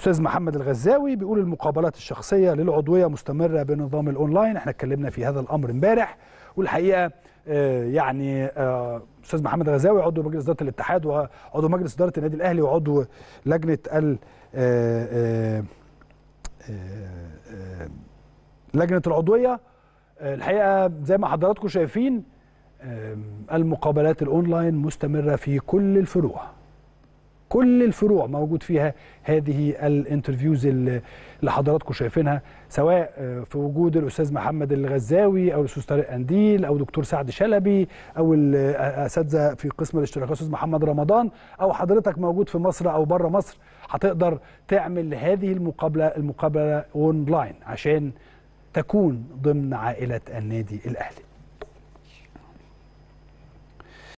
استاذ محمد الغزاوي بيقول المقابلات الشخصيه للعضويه مستمره بنظام الاونلاين احنا اتكلمنا في هذا الامر امبارح والحقيقه آه، يعني آه، استاذ محمد الغزاوي عضو مجلس اداره الاتحاد وعضو مجلس اداره النادي الاهلي وعضو لجنه ال آه، لجنه العضويه الحقيقه زي ما حضراتكم شايفين المقابلات الاونلاين مستمره في كل الفروع كل الفروع موجود فيها هذه الانترفيوز اللي حضراتكم شايفينها سواء آه، في وجود الاستاذ محمد الغزاوي او الاستاذ طارق قنديل او دكتور سعد شلبي او الاساتذه آه، آه، في قسم الاشتراكات الاستاذ محمد رمضان او حضرتك موجود في مصر او بره مصر هتقدر تعمل هذه المقابله المقابله اونلاين عشان تكون ضمن عائله النادي الاهلي